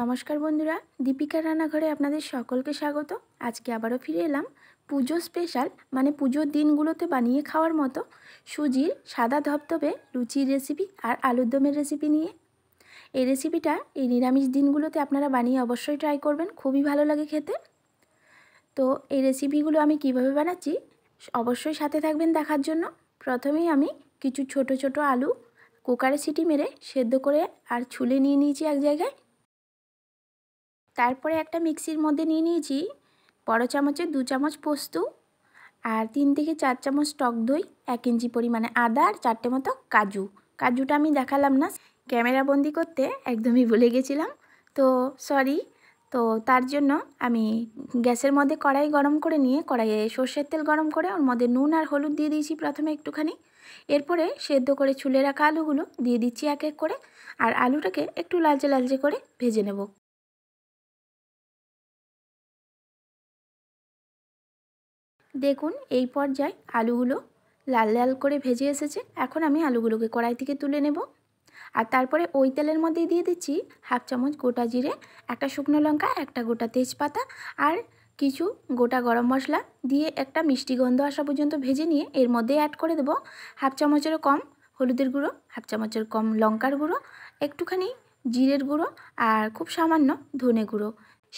নমস্কার বন্ধুরা দীপিকা রান্নাঘরে আপনাদের সকলকে স্বাগত আজকে আবারও ফিরে এলাম পুজো স্পেশাল মানে পুজোর দিনগুলোতে বানিয়ে খাওয়ার মতো সুজির সাদা ধপধপে লুচির রেসিপি আর আলুর দমের রেসিপি নিয়ে এই রেসিপিটা এই নিরামিষ দিনগুলোতে আপনারা বানিয়ে অবশ্যই ট্রাই করবেন খুবই ভালো লাগে খেতে তো এই রেসিপিগুলো আমি কিভাবে বানাচ্ছি অবশ্যই সাথে থাকবেন দেখার জন্য প্রথমেই আমি কিছু ছোট ছোট আলু কুকারে সিটি মেরে সেদ্ধ করে আর ছুলে নিয়ে নিয়েছি এক জায়গায় তারপরে একটা মিক্সির মধ্যে নিয়ে নিয়েছি বড় চামচে দু চামচ পোস্ত আর তিন থেকে চার চামচ টক দই এক ইঞ্চি পরিমাণে আদা আর চারটে মতো কাজু কাজুটা আমি দেখালাম না ক্যামেরা বন্দি করতে একদমই ভুলে গেছিলাম তো সরি তো তার জন্য আমি গ্যাসের মধ্যে কড়াই গরম করে নিয়ে কড়াইয়ে সর্ষের তেল গরম করে ওর মধ্যে নুন আর হলুদ দিয়ে দিয়েছি প্রথমে একটুখানি এরপরে সেদ্ধ করে চুলে রাখা আলুগুলো দিয়ে দিচ্ছি এক এক করে আর আলুটাকে একটু লালচে লালচে করে ভেজে নেব দেখুন এই পর্যায়ে আলুগুলো লাল লাল করে ভেজে এসেছে এখন আমি আলুগুলোকে কড়াই থেকে তুলে নেব আর তারপরে ওই তেলের মধ্যে দিয়ে দিচ্ছি হাফ চামচ গোটা জিরে একটা শুকনো লঙ্কা একটা গোটা তেজপাতা আর কিছু গোটা গরম মশলা দিয়ে একটা মিষ্টি গন্ধ আসা পর্যন্ত ভেজে নিয়ে এর মধ্যে অ্যাড করে দেব হাফ চামচেরও কম হলুদের গুঁড়ো হাফ চামচের কম লঙ্কার গুঁড়ো একটুখানি জিরের গুঁড়ো আর খুব সামান্য ধনে গুঁড়ো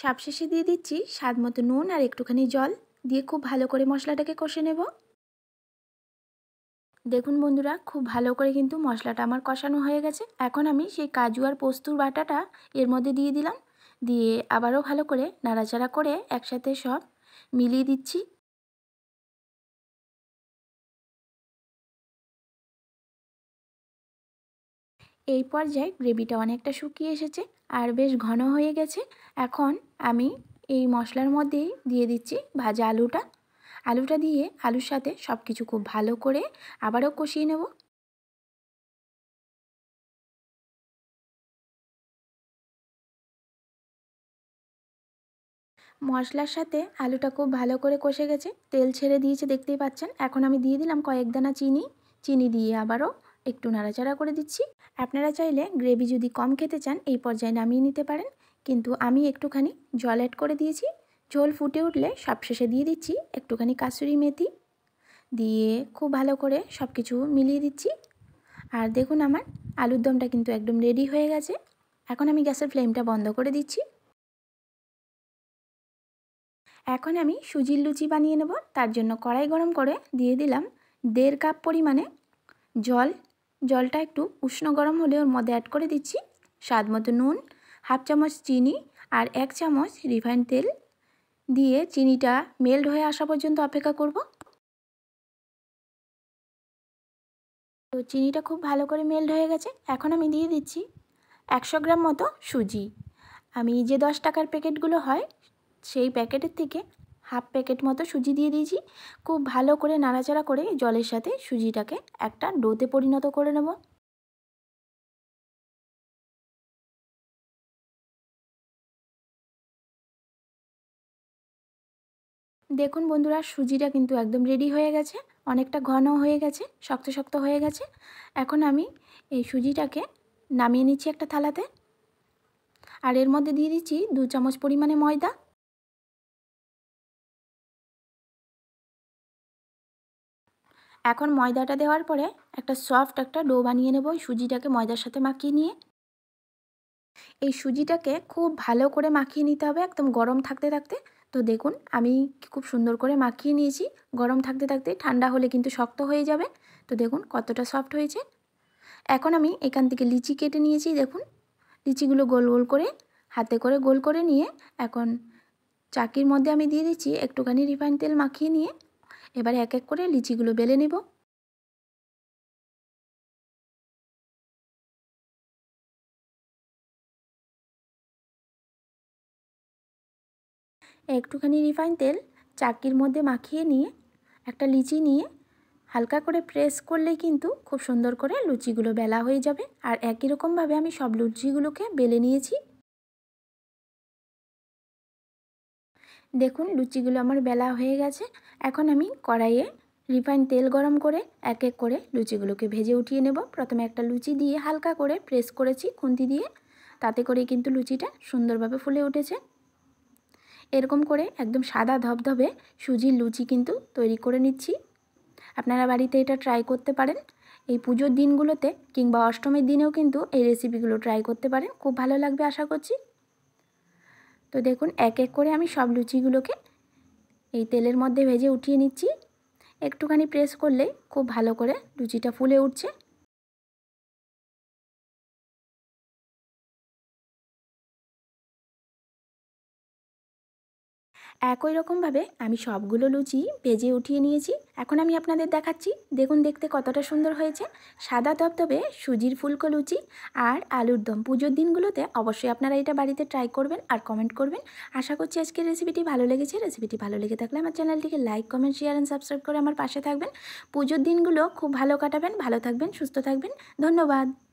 সবশেষে দিয়ে দিচ্ছি স্বাদ মতো নুন আর একটুখানি জল দিয়ে খুব ভালো করে মশলাটাকে কষে নেব দেখুন বন্ধুরা খুব ভালো করে কিন্তু মশলাটা আমার কষানো হয়ে গেছে এখন আমি সেই কাজু আর পোস্তুর বাটাটা এর মধ্যে দিয়ে দিলাম দিয়ে আবারও ভালো করে নাড়াচাড়া করে একসাথে সব মিলিয়ে দিচ্ছি এই পর্যায়ে গ্রেভিটা অনেকটা শুকিয়ে এসেছে আর বেশ ঘন হয়ে গেছে এখন আমি এই মশলার মধ্যেই দিয়ে দিচ্ছি ভাজা আলুটা আলুটা দিয়ে আলুর সাথে সব কিছু খুব ভালো করে আবারও কষিয়ে নেব মশলার সাথে আলুটা খুব ভালো করে কষে গেছে তেল ছেড়ে দিয়েছে দেখতেই পাচ্ছেন এখন আমি দিয়ে দিলাম কয়েক দানা চিনি চিনি দিয়ে আবারও একটু নাড়াচাড়া করে দিচ্ছি আপনারা চাইলে গ্রেভি যদি কম খেতে চান এই পর্যায়ে নামিয়ে নিতে পারেন কিন্তু আমি একটুখানি জল অ্যাড করে দিয়েছি ঝোল ফুটে উঠলে সব শেষে দিয়ে দিচ্ছি একটুখানি কাসুরি মেথি দিয়ে খুব ভালো করে সব কিছু মিলিয়ে দিচ্ছি আর দেখুন আমার আলুর দমটা কিন্তু একদম রেডি হয়ে গেছে এখন আমি গ্যাসের ফ্লেমটা বন্ধ করে দিচ্ছি এখন আমি সুজির লুচি বানিয়ে নেব তার জন্য কড়াই গরম করে দিয়ে দিলাম দেড় কাপ পরিমাণে জল জলটা একটু উষ্ণ গরম হলে ওর মধ্যে অ্যাড করে দিচ্ছি স্বাদ মতো নুন হাফ চামচ চিনি আর এক চামচ রিফাইন তেল দিয়ে চিনিটা মেল্ট হয়ে আসা পর্যন্ত অপেক্ষা করব তো চিনিটা খুব ভালো করে মেল্ট হয়ে গেছে এখন আমি দিয়ে দিচ্ছি একশো গ্রাম মতো সুজি আমি যে দশ টাকার প্যাকেটগুলো হয় সেই প্যাকেটের থেকে হাফ প্যাকেট মতো সুজি দিয়ে দিয়েছি খুব ভালো করে নাড়াচাড়া করে জলের সাথে সুজিটাকে একটা ডোতে পরিণত করে নেব দেখুন বন্ধুরা সুজিটা কিন্তু একদম রেডি হয়ে গেছে অনেকটা ঘন হয়ে গেছে শক্ত শক্ত হয়ে গেছে এখন আমি এই সুজিটাকে নামিয়ে নিচ্ছি একটা থালাতে আর এর মধ্যে দিয়ে দিচ্ছি দু চামচ পরিমাণে ময়দা এখন ময়দাটা দেওয়ার পরে একটা সফট একটা ডো বানিয়ে নেব সুজিটাকে ময়দার সাথে মাখিয়ে নিয়ে এই সুজিটাকে খুব ভালো করে মাখিয়ে নিতে হবে একদম গরম থাকতে থাকতে তো দেখুন আমি খুব সুন্দর করে মাখিয়ে নিয়েছি গরম থাকতে থাকতে ঠান্ডা হলে কিন্তু শক্ত হয়ে যাবে তো দেখুন কতটা সফট হয়েছে এখন আমি এখান থেকে লিচি কেটে নিয়েছি দেখুন লিচিগুলো গোল গোল করে হাতে করে গোল করে নিয়ে এখন চাকির মধ্যে আমি দিয়ে দিচ্ছি একটুখানি রিফাইন তেল মাখিয়ে নিয়ে এবারে এক এক করে লিচিগুলো বেলে নেবো একটুখানি রিফাইন তেল চাকির মধ্যে মাখিয়ে নিয়ে একটা লিচি নিয়ে হালকা করে প্রেস করলেই কিন্তু খুব সুন্দর করে লুচিগুলো বেলা হয়ে যাবে আর একই রকমভাবে আমি সব লুচিগুলোকে বেলে নিয়েছি দেখুন লুচিগুলো আমার বেলা হয়ে গেছে এখন আমি কড়াইয়ে রিফাইন তেল গরম করে এক এক করে লুচিগুলোকে ভেজে উঠিয়ে নেব প্রথমে একটা লুচি দিয়ে হালকা করে প্রেস করেছি খুন্তি দিয়ে তাতে করে কিন্তু লুচিটা সুন্দরভাবে ফুলে উঠেছে এরকম করে একদম সাদা ধবধবে সুজির লুচি কিন্তু তৈরি করে নিচ্ছি আপনারা বাড়িতে এটা ট্রাই করতে পারেন এই পুজোর দিনগুলোতে কিংবা অষ্টমীর দিনেও কিন্তু এই রেসিপিগুলো ট্রাই করতে পারেন খুব ভালো লাগবে আশা করছি তো দেখুন এক এক করে আমি সব লুচিগুলোকে এই তেলের মধ্যে ভেজে উঠিয়ে নিচ্ছি একটুখানি প্রেস করলেই খুব ভালো করে লুচিটা ফুলে উঠছে একই রকমভাবে আমি সবগুলো লুচি ভেজে উঠিয়ে নিয়েছি এখন আমি আপনাদের দেখাচ্ছি দেখুন দেখতে কতটা সুন্দর হয়েছে সাদা তবতবে সুজির ফুলকো লুচি আর আলুর দম পুজোর দিনগুলোতে অবশ্যই আপনারা এটা বাড়িতে ট্রাই করবেন আর কমেন্ট করবেন আশা করছি আজকের রেসিপিটি ভালো লেগেছে রেসিপিটি ভালো লেগে থাকলে আমার চ্যানেলটিকে like comment share and subscribe করে আমার পাশে থাকবেন পুজোর দিনগুলো খুব ভালো কাটাবেন ভালো থাকবেন সুস্থ থাকবেন ধন্যবাদ